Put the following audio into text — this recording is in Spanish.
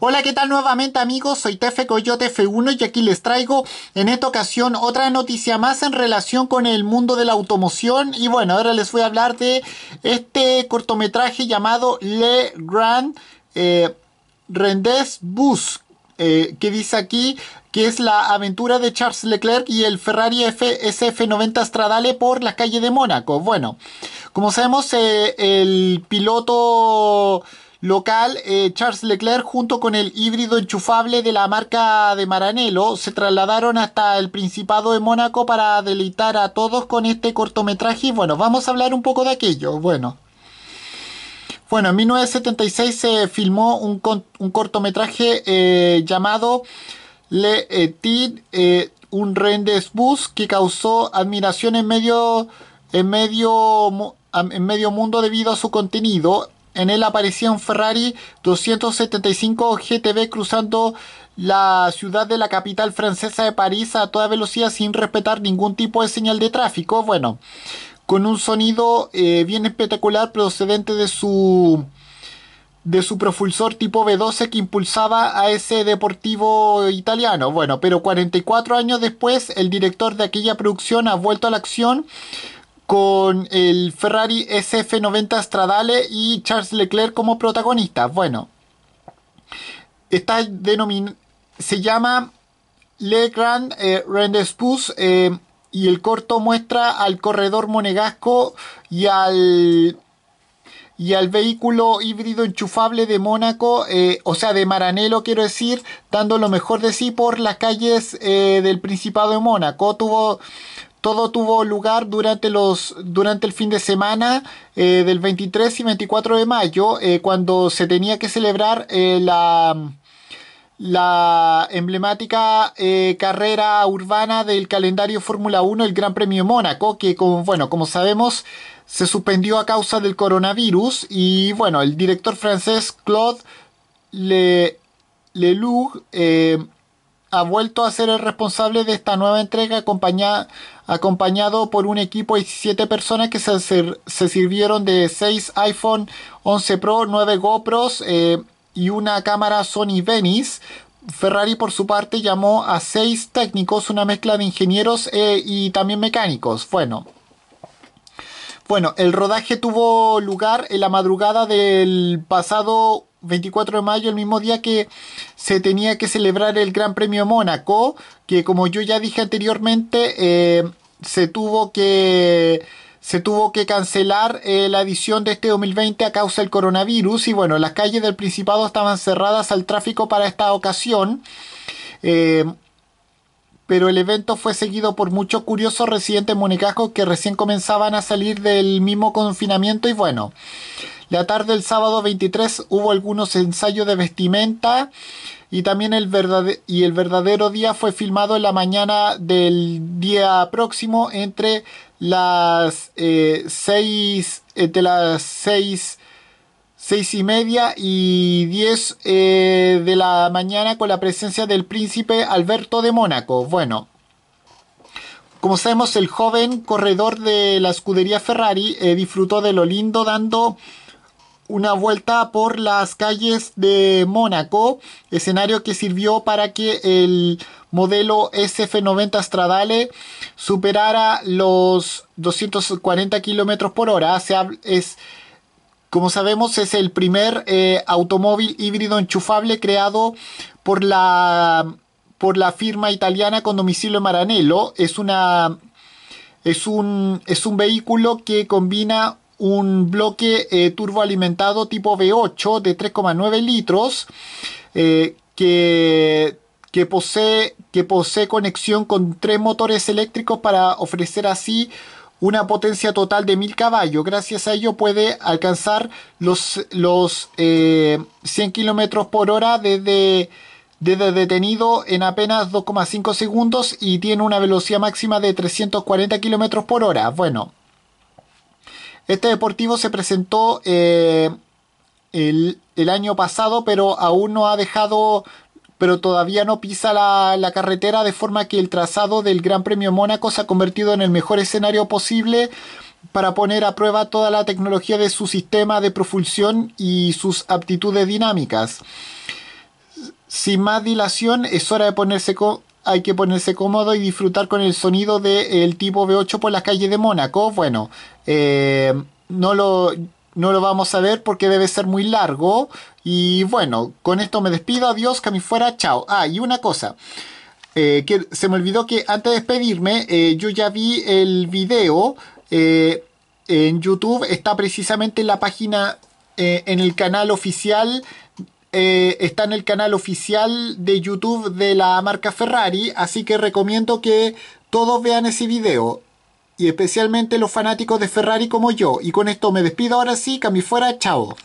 Hola, ¿qué tal nuevamente amigos? Soy Tefe Coyote F1 y aquí les traigo en esta ocasión otra noticia más en relación con el mundo de la automoción. Y bueno, ahora les voy a hablar de este cortometraje llamado Le Grand eh, Rendez Bus, eh, que dice aquí que es la aventura de Charles Leclerc y el Ferrari FSF90 Stradale por la calle de Mónaco. Bueno, como sabemos, eh, el piloto local, eh, Charles Leclerc junto con el híbrido enchufable de la marca de Maranello se trasladaron hasta el Principado de Mónaco para deleitar a todos con este cortometraje. Y bueno, vamos a hablar un poco de aquello. Bueno. Bueno, en 1976 se filmó un, cortometraje eh, llamado Le Tid, ...un eh, un rendezvous que causó admiración medio, en medio en medio mundo debido a su contenido. En él aparecía un Ferrari 275 GTB cruzando la ciudad de la capital francesa de París a toda velocidad sin respetar ningún tipo de señal de tráfico. Bueno, con un sonido eh, bien espectacular procedente de su de su propulsor tipo V12 que impulsaba a ese deportivo italiano. Bueno, pero 44 años después, el director de aquella producción ha vuelto a la acción con el Ferrari SF90 Stradale y Charles Leclerc como protagonista. Bueno, está denominado, se llama Le Grand eh, Rendezvous eh, y el corto muestra al corredor monegasco y al y al vehículo híbrido enchufable de Mónaco, eh, o sea, de Maranelo, quiero decir, dando lo mejor de sí por las calles del Principado de Mónaco. Tuvo, todo tuvo lugar durante, los, durante el fin de semana eh, del 23 y 24 de mayo, eh, cuando se tenía que celebrar eh, la, la, emblemática carrera urbana del calendario Fórmula 1, el Gran Premio Mónaco, que como, bueno, como sabemos se suspendió a causa del coronavirus y bueno, el director francés Claude Le, Leloux ha vuelto a ser el responsable de esta nueva entrega acompañado por un equipo de siete personas que se, sirvieron de 6 iPhone 11 Pro, 9 GoPros eh, y una cámara Sony Venice. Ferrari por su parte llamó a 6 técnicos, una mezcla de ingenieros eh, y también mecánicos. Bueno, bueno, el rodaje tuvo lugar en la madrugada del pasado 24 de mayo, el mismo día que se tenía que celebrar el Gran Premio Mónaco, que como yo ya dije anteriormente, eh, se tuvo que se tuvo que cancelar eh, la edición de este 2020 a causa del coronavirus y bueno, las calles del Principado estaban cerradas al tráfico para esta ocasión. Eh, pero el evento fue seguido por muchos curiosos residentes monegascos que recién comenzaban a salir del mismo confinamiento y bueno, la tarde del sábado 23 hubo algunos ensayos de vestimenta y también el, verdadero, día fue filmado en la mañana del día próximo entre las 6 eh, de las 6 seis y media y 10 eh, de la mañana con la presencia del príncipe Alberto de Mónaco. Bueno, como sabemos, el joven corredor de la escudería Ferrari eh, disfrutó de lo lindo dando una vuelta por las calles de Mónaco, escenario que sirvió para que el modelo SF90 Stradale superara los 240 kilómetros por hora. es, como sabemos, es el primer eh, automóvil híbrido enchufable creado por la, por la firma italiana con domicilio en Maranello. Es una es un, es un vehículo que combina un bloque eh, turboalimentado tipo V8 de 3,9 litros eh, que, que, posee, que posee conexión con tres motores eléctricos para ofrecer así una potencia total de 1000 caballos. Gracias a ello puede alcanzar los, los 100 eh, km por hora desde, desde detenido en apenas 2,5 segundos y tiene una velocidad máxima de 340 km por hora. Bueno, este deportivo se presentó eh, el, año pasado, pero aún no ha dejado, pero todavía no pisa la, carretera, de forma que el trazado del Gran Premio Mónaco se ha convertido en el mejor escenario posible para poner a prueba toda la tecnología de su sistema de propulsión y sus aptitudes dinámicas. Sin más dilación, es hora de ponerse hay que ponerse cómodo y disfrutar con el sonido del tipo V8 por las calles de Mónaco. Bueno, eh, no, lo, no lo vamos a ver porque debe ser muy largo. Y bueno, con esto me despido. Adiós, que fuera. Chao. Ah, y una cosa. Eh, que se me olvidó que antes de despedirme, eh, yo ya vi el video en YouTube. Está precisamente en la página, en el canal oficial eh, está en el canal oficial de YouTube de la marca Ferrari, así que recomiendo que todos vean ese video. Y especialmente los fanáticos de Ferrari como yo. Y con esto me despido ahora sí, cami fuera, chao.